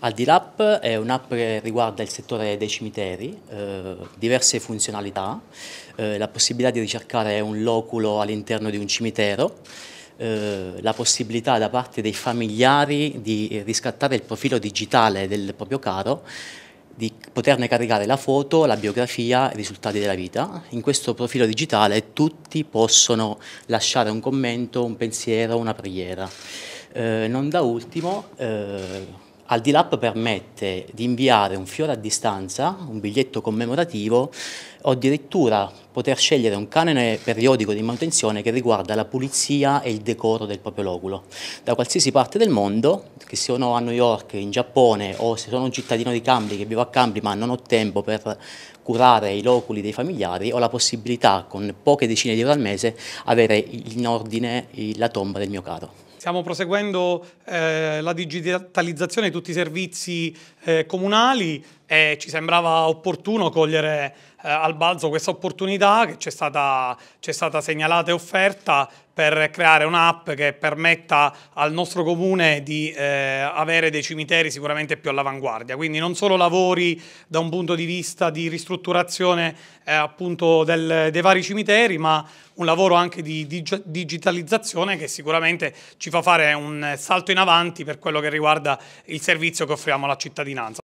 AldiLab eh, è un'app che riguarda il settore dei cimiteri, eh, diverse funzionalità, eh, la possibilità di ricercare un loculo all'interno di un cimitero, eh, la possibilità da parte dei familiari di riscattare il profilo digitale del proprio caro, di poterne caricare la foto, la biografia, i risultati della vita. In questo profilo digitale tutti possono lasciare un commento, un pensiero, una preghiera. Eh, non da ultimo eh, al Aldilab permette di inviare un fiore a distanza, un biglietto commemorativo o addirittura poter scegliere un canone periodico di manutenzione che riguarda la pulizia e il decoro del proprio loculo. Da qualsiasi parte del mondo, che siano a New York, in Giappone o se sono un cittadino di Cambri che vivo a Cambri ma non ho tempo per curare i loculi dei familiari, ho la possibilità con poche decine di euro al mese avere in ordine la tomba del mio caro. Stiamo proseguendo eh, la digitalizzazione di tutti i servizi eh, comunali, e ci sembrava opportuno cogliere eh, al balzo questa opportunità che ci è stata, stata, segnalata e offerta per creare un'app che permetta al nostro comune di eh, avere dei cimiteri sicuramente più all'avanguardia, quindi non solo lavori da un punto di vista di ristrutturazione eh, appunto del, dei vari cimiteri, ma un lavoro anche di dig digitalizzazione che sicuramente ci fa fare un salto in avanti per quello che riguarda il servizio che offriamo alla cittadinanza.